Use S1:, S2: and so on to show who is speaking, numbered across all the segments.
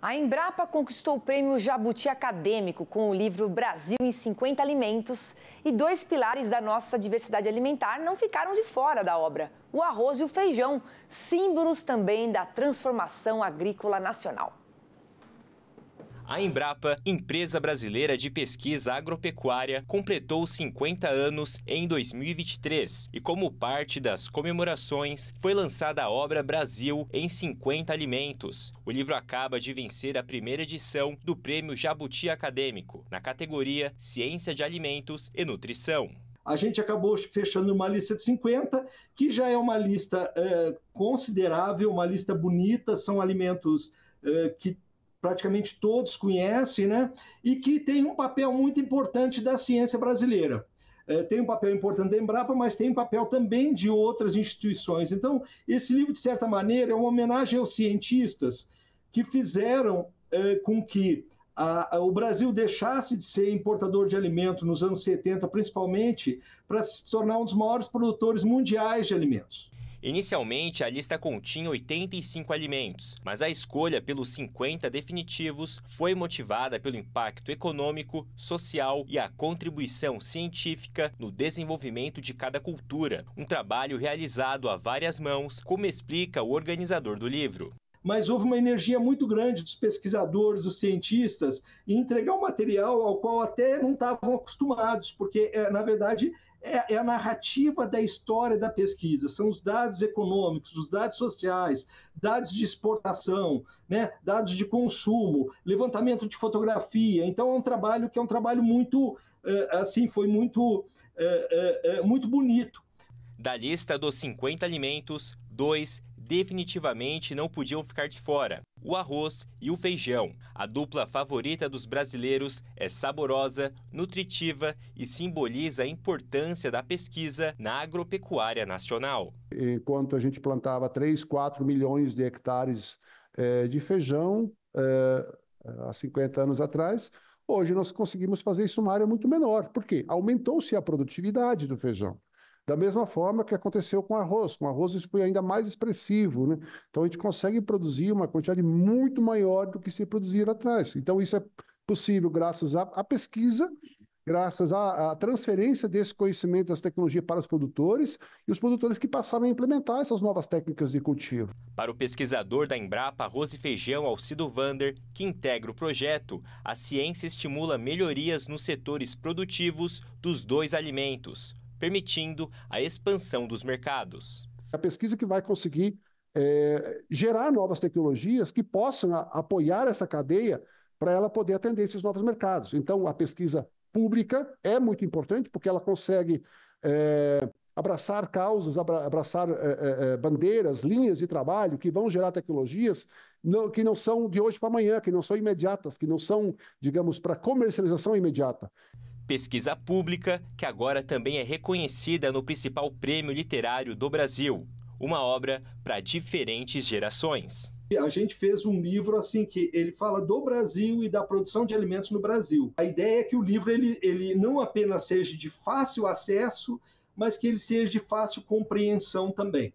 S1: A Embrapa conquistou o prêmio Jabuti Acadêmico com o livro Brasil em 50 Alimentos e dois pilares da nossa diversidade alimentar não ficaram de fora da obra: o arroz e o feijão, símbolos também da transformação agrícola nacional.
S2: A Embrapa, empresa brasileira de pesquisa agropecuária, completou 50 anos em 2023 e, como parte das comemorações, foi lançada a obra Brasil em 50 Alimentos. O livro acaba de vencer a primeira edição do Prêmio Jabuti Acadêmico, na categoria Ciência de Alimentos e Nutrição.
S3: A gente acabou fechando uma lista de 50, que já é uma lista é, considerável, uma lista bonita, são alimentos é, que praticamente todos conhecem, né? e que tem um papel muito importante da ciência brasileira. É, tem um papel importante da Embrapa, mas tem um papel também de outras instituições. Então, esse livro, de certa maneira, é uma homenagem aos cientistas que fizeram é, com que a, a, o Brasil deixasse de ser importador de alimento nos anos 70, principalmente, para se tornar um dos maiores produtores mundiais de alimentos.
S2: Inicialmente, a lista continha 85 alimentos, mas a escolha pelos 50 definitivos foi motivada pelo impacto econômico, social e a contribuição científica no desenvolvimento de cada cultura, um trabalho realizado a várias mãos, como explica o organizador do livro
S3: mas houve uma energia muito grande dos pesquisadores, dos cientistas, em entregar um material ao qual até não estavam acostumados, porque, é, na verdade, é, é, a narrativa da história da pesquisa, são os dados econômicos, os dados sociais, dados de exportação, né, dados de consumo, levantamento de fotografia. Então é um trabalho que é um trabalho muito, é, assim, foi muito, muito bonito.
S2: Da lista dos 50 alimentos, dois definitivamente não podiam ficar de fora: o arroz e o feijão. A dupla favorita dos brasileiros é saborosa, nutritiva e simboliza a importância da pesquisa na agropecuária nacional.
S4: Enquanto a gente plantava 3, 4 milhões de hectares eh, de feijão eh, há 50 anos atrás, Hoje nós conseguimos fazer isso numa área muito menor. Por quê? Aumentou-se a produtividade do feijão. Da mesma forma que aconteceu com arroz, com arroz isso foi ainda mais expressivo, né? Então a gente consegue produzir uma quantidade muito maior do que se produzia lá atrás. Então isso é possível graças à, à pesquisa, graças à, à, transferência desse conhecimento, das tecnologias para os produtores e os produtores que passaram a implementar essas novas técnicas de cultivo.
S2: Para o pesquisador da Embrapa Arroz e Feijão, Alcido Vander, que integra o projeto, a ciência estimula melhorias nos setores produtivos dos dois alimentos permitindo a expansão dos mercados.
S4: A pesquisa que vai conseguir é, gerar novas tecnologias que possam a, apoiar essa cadeia para ela poder atender esses novos mercados. Então, a pesquisa pública é muito importante porque ela consegue é, abraçar causas, abra, abraçar é, é, é bandeiras, linhas de trabalho que vão gerar tecnologias não, que não são de hoje para amanhã, que não são imediatas, que não são, digamos, para comercialização imediata
S2: pesquisa pública que agora também é reconhecida no principal prêmio literário do Brasil, uma obra para diferentes gerações.
S3: A gente fez um livro assim que ele fala do Brasil e da produção de alimentos no Brasil. A ideia é que o livro ele, ele não apenas seja de fácil acesso, mas que ele seja de fácil compreensão também.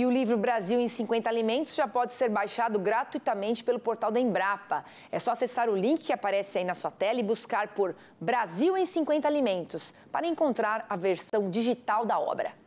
S1: E o livro Brasil em 50 Alimentos já pode ser baixado gratuitamente pelo portal da Embrapa. É só acessar o link que aparece aí na sua tela e buscar por Brasil em 50 Alimentos para encontrar a versão digital da obra.